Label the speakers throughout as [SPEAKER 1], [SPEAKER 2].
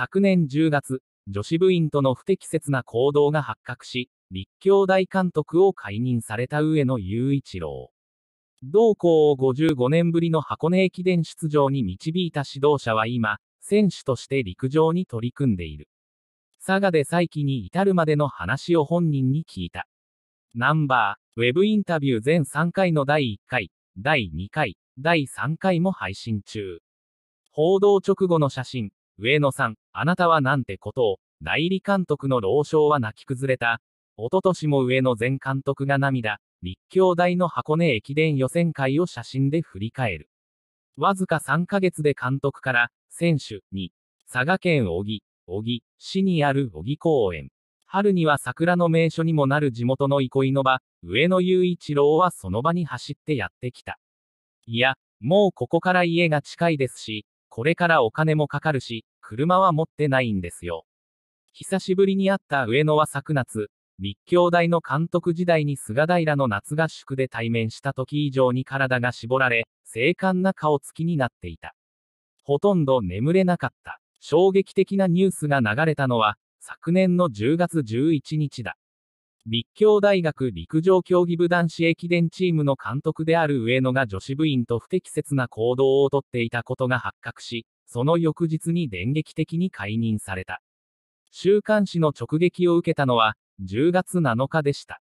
[SPEAKER 1] 昨年10月、女子部員との不適切な行動が発覚し、立教大監督を解任された上野雄一郎。同校を55年ぶりの箱根駅伝出場に導いた指導者は今、選手として陸上に取り組んでいる。佐賀で再起に至るまでの話を本人に聞いた。ナンバー、ウェブインタビュー全3回の第1回、第2回、第3回も配信中。報道直後の写真、上野さん、あなたはなんてことを、代理監督の老将は泣き崩れた。おととしも上野前監督が涙、立教大の箱根駅伝予選会を写真で振り返る。わずか3ヶ月で監督から、選手に、佐賀県小木、小木市にある小木公園。春には桜の名所にもなる地元の憩いの場、上野雄一郎はその場に走ってやってきた。いや、もうここから家が近いですし、これからお金もかかるし、車は持ってないんですよ。久しぶりに会った上野は昨夏、立教大の監督時代に菅平の夏合宿で対面した時以上に体が絞られ、精悍な顔つきになっていた。ほとんど眠れなかった。衝撃的なニュースが流れたのは、昨年の10月11日だ。立教大学陸上競技部男子駅伝チームの監督である上野が女子部員と不適切な行動をとっていたことが発覚し、その翌日に電撃的に解任された。週刊誌の直撃を受けたのは、10月7日でした。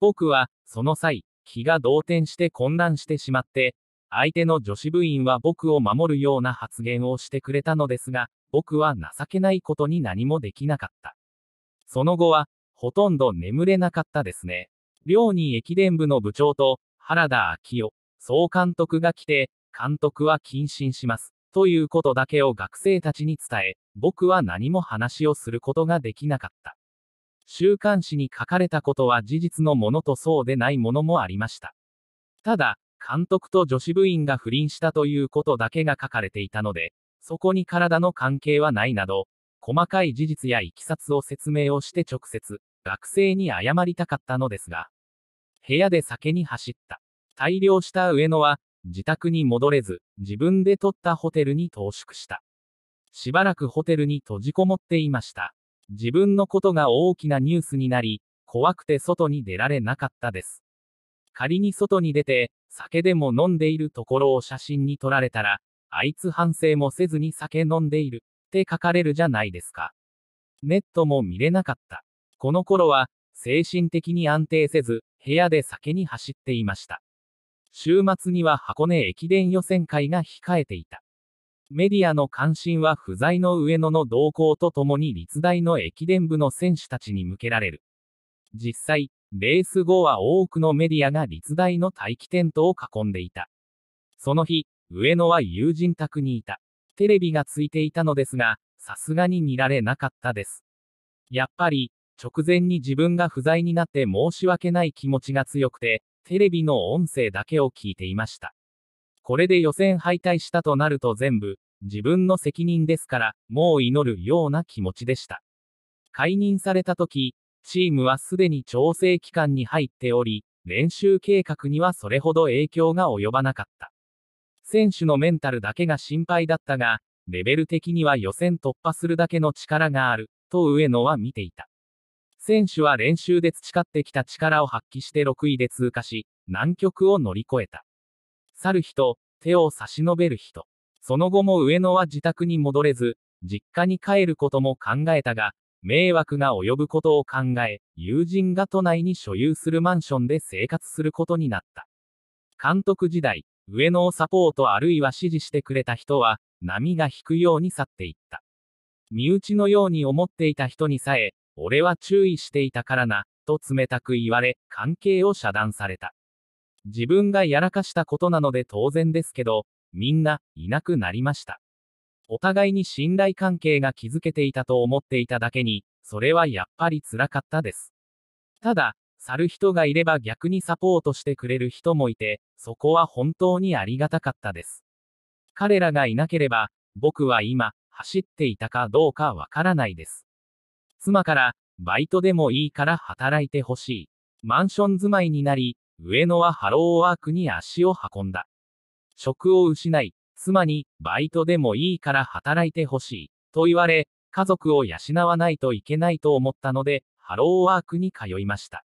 [SPEAKER 1] 僕は、その際、気が動転して混乱してしまって、相手の女子部員は僕を守るような発言をしてくれたのですが、僕は情けないことに何もできなかった。その後は、ほとんど眠れなかったですね。寮に駅伝部の部長と、原田昭夫、総監督が来て、監督は謹慎します。ということだけを学生たちに伝え、僕は何も話をすることができなかった。週刊誌に書かれたことは事実のものとそうでないものもありました。ただ、監督と女子部員が不倫したということだけが書かれていたので、そこに体の関係はないなど、細かい事実やいきさつを説明をして直接、学生に謝りたかったのですが、部屋で酒に走った。大量した上野は、自宅に戻れず、自分で取ったホテルに投縮した。しばらくホテルに閉じこもっていました。自分のことが大きなニュースになり、怖くて外に出られなかったです。仮に外に出て、酒でも飲んでいるところを写真に撮られたら、あいつ反省もせずに酒飲んでいるって書かれるじゃないですか。ネットも見れなかった。この頃は、精神的に安定せず、部屋で酒に走っていました。週末には箱根駅伝予選会が控えていた。メディアの関心は不在の上野の動向とともに立大の駅伝部の選手たちに向けられる。実際、レース後は多くのメディアが立大の待機テントを囲んでいた。その日、上野は友人宅にいた。テレビがついていたのですが、さすがに見られなかったです。やっぱり、直前に自分が不在になって申し訳ない気持ちが強くて、テレビの音声だけを聞いていました。これで予選敗退したとなると全部、自分の責任ですから、もう祈るような気持ちでした。解任された時、チームはすでに調整期間に入っており、練習計画にはそれほど影響が及ばなかった。選手のメンタルだけが心配だったが、レベル的には予選突破するだけの力がある、と上野は見ていた。選手は練習で培ってきた力を発揮して6位で通過し、難局を乗り越えた。去る人、手を差し伸べる人。その後も上野は自宅に戻れず、実家に帰ることも考えたが、迷惑が及ぶことを考え、友人が都内に所有するマンションで生活することになった。監督時代、上野をサポートあるいは支持してくれた人は、波が引くように去っていった。身内のように思っていた人にさえ、俺は注意していたからな、と冷たく言われ、関係を遮断された。自分がやらかしたことなので当然ですけど、みんないなくなりました。お互いに信頼関係が築けていたと思っていただけに、それはやっぱりつらかったです。ただ、去る人がいれば逆にサポートしてくれる人もいて、そこは本当にありがたかったです。彼らがいなければ、僕は今、走っていたかどうかわからないです。妻から、バイトでもいいから働いてほしい。マンション住まいになり、上野はハローワークに足を運んだ。職を失い、妻に、バイトでもいいから働いてほしい、と言われ、家族を養わないといけないと思ったので、ハローワークに通いました。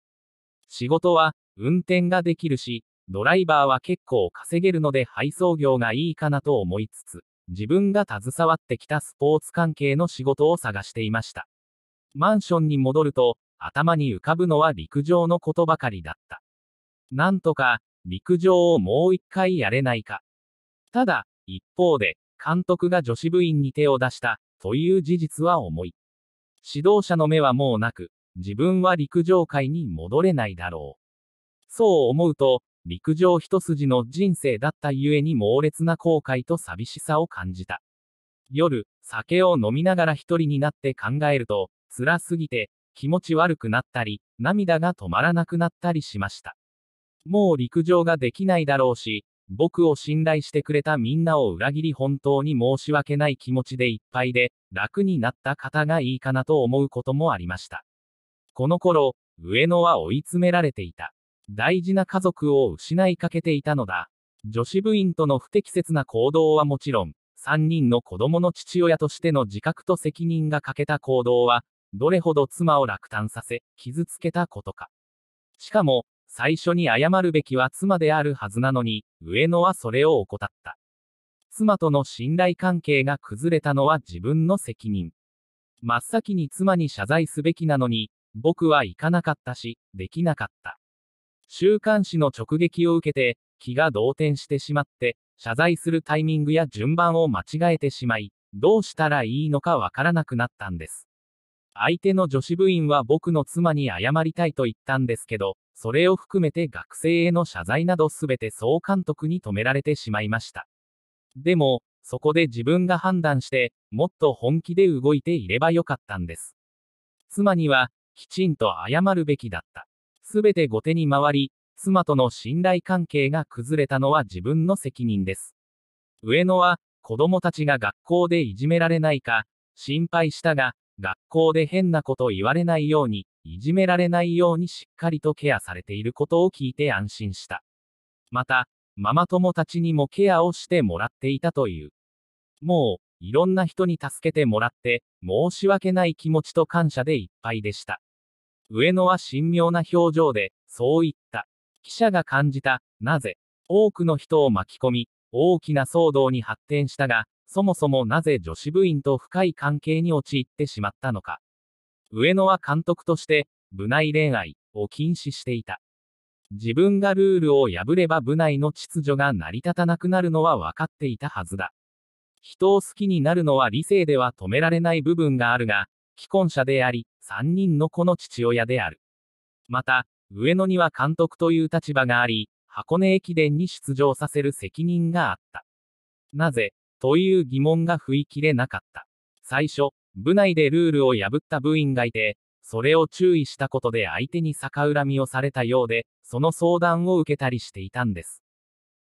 [SPEAKER 1] 仕事は、運転ができるし、ドライバーは結構稼げるので配送業がいいかなと思いつつ、自分が携わってきたスポーツ関係の仕事を探していました。マンションに戻ると、頭に浮かぶのは陸上のことばかりだった。なんとか、陸上をもう一回やれないか。ただ、一方で、監督が女子部員に手を出した、という事実は重い。指導者の目はもうなく、自分は陸上界に戻れないだろう。そう思うと、陸上一筋の人生だったゆえに猛烈な後悔と寂しさを感じた。夜、酒を飲みながら一人になって考えると、辛すぎて、気持ち悪くなったり、涙が止まらなくなったりしました。もう陸上ができないだろうし、僕を信頼してくれたみんなを裏切り本当に申し訳ない気持ちでいっぱいで、楽になった方がいいかなと思うこともありました。この頃、上野は追い詰められていた。大事な家族を失いかけていたのだ。女子部員との不適切な行動はもちろん、3人の子供の父親としての自覚と責任が欠けた行動は、どれほど妻を落胆させ、傷つけたことか。しかも、最初に謝るべきは妻であるはずなのに、上野はそれを怠った。妻との信頼関係が崩れたのは自分の責任。真っ先に妻に謝罪すべきなのに、僕は行かなかったし、できなかった。週刊誌の直撃を受けて、気が動転してしまって、謝罪するタイミングや順番を間違えてしまい、どうしたらいいのかわからなくなったんです。相手の女子部員は僕の妻に謝りたいと言ったんですけど、それを含めて学生への謝罪などすべて総監督に止められてしまいました。でも、そこで自分が判断して、もっと本気で動いていればよかったんです。妻には、きちんと謝るべきだった。すべて後手に回り、妻との信頼関係が崩れたのは自分の責任です。上野は、子供たちが学校でいじめられないか、心配したが、学校で変なこと言われないように、いじめられないようにしっかりとケアされていることを聞いて安心した。また、ママ友たちにもケアをしてもらっていたという。もう、いろんな人に助けてもらって、申し訳ない気持ちと感謝でいっぱいでした。上野は神妙な表情で、そう言った。記者が感じた、なぜ、多くの人を巻き込み、大きな騒動に発展したが、そもそもなぜ女子部員と深い関係に陥ってしまったのか。上野は監督として、部内恋愛を禁止していた。自分がルールを破れば部内の秩序が成り立たなくなるのは分かっていたはずだ。人を好きになるのは理性では止められない部分があるが、既婚者であり、3人の子の父親である。また、上野には監督という立場があり、箱根駅伝に出場させる責任があった。なぜ、という疑問が吹い切れなかった。最初、部内でルールを破った部員がいて、それを注意したことで相手に逆恨みをされたようで、その相談を受けたりしていたんです。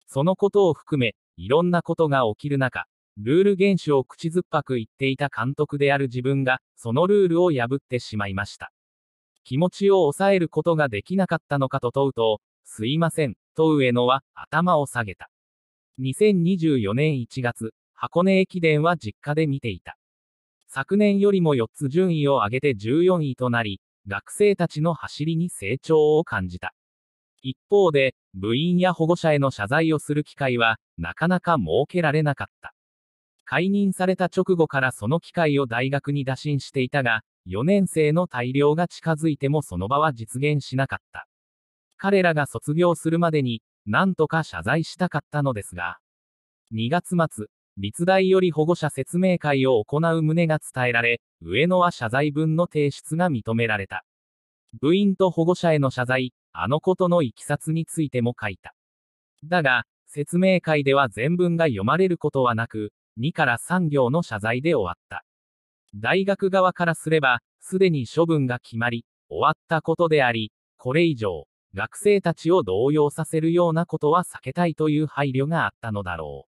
[SPEAKER 1] そのことを含め、いろんなことが起きる中、ルール厳守を口ずっぱく言っていた監督である自分が、そのルールを破ってしまいました。気持ちを抑えることができなかったのかと問うと、すいません、と上野は頭を下げた。2024年1月、箱根駅伝は実家で見ていた。昨年よりも4つ順位を上げて14位となり、学生たちの走りに成長を感じた。一方で、部員や保護者への謝罪をする機会は、なかなか設けられなかった。解任された直後からその機会を大学に打診していたが、4年生の大量が近づいてもその場は実現しなかった。彼らが卒業するまでに、なんとか謝罪したかったのですが、2月末、立大より保護者説明会を行う旨が伝えられ、上野は謝罪文の提出が認められた。部員と保護者への謝罪、あのことのいきさつについても書いた。だが、説明会では全文が読まれることはなく、2から3行の謝罪で終わった。大学側からすれば、すでに処分が決まり、終わったことであり、これ以上、学生たちを動揺させるようなことは避けたいという配慮があったのだろう。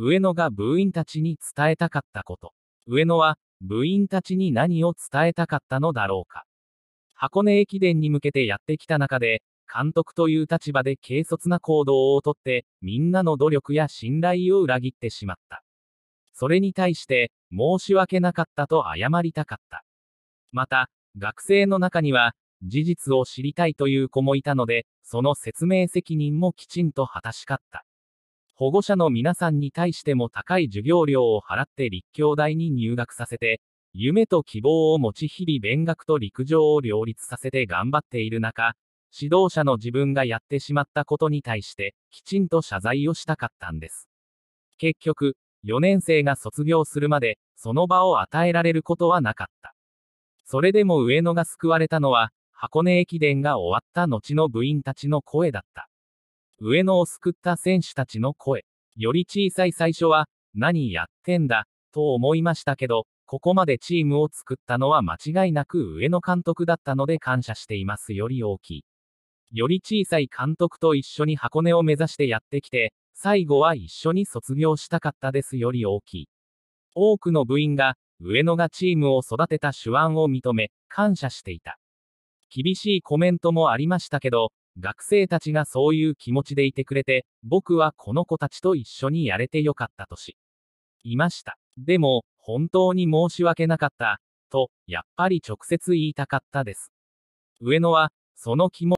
[SPEAKER 1] 上野が部員たちに伝えたかったこと。上野は、部員たちに何を伝えたかったのだろうか。箱根駅伝に向けてやってきた中で、監督という立場で軽率な行動をとって、みんなの努力や信頼を裏切ってしまった。それに対して、申し訳なかったと謝りたかった。また、学生の中には、事実を知りたいという子もいたので、その説明責任もきちんと果たしかった。保護者の皆さんに対しても高い授業料を払って立教大に入学させて、夢と希望を持ち日々勉学と陸上を両立させて頑張っている中、指導者の自分がやってしまったことに対して、きちんと謝罪をしたかったんです。結局、4年生が卒業するまで、その場を与えられることはなかった。それでも上野が救われたのは、箱根駅伝が終わった後の部員たちの声だった。上野を救った選手たちの声。より小さい最初は、何やってんだ、と思いましたけど、ここまでチームを作ったのは間違いなく上野監督だったので感謝していますより大きい。より小さい監督と一緒に箱根を目指してやってきて、最後は一緒に卒業したかったですより大きい。多くの部員が、上野がチームを育てた手腕を認め、感謝していた。厳しいコメントもありましたけど、学生たちがそういう気持ちでいてくれて、僕はこの子たちと一緒にやれてよかったとし、いました。でも、本当に申し訳なかった、と、やっぱり直接言いたかったです。上野は、その気も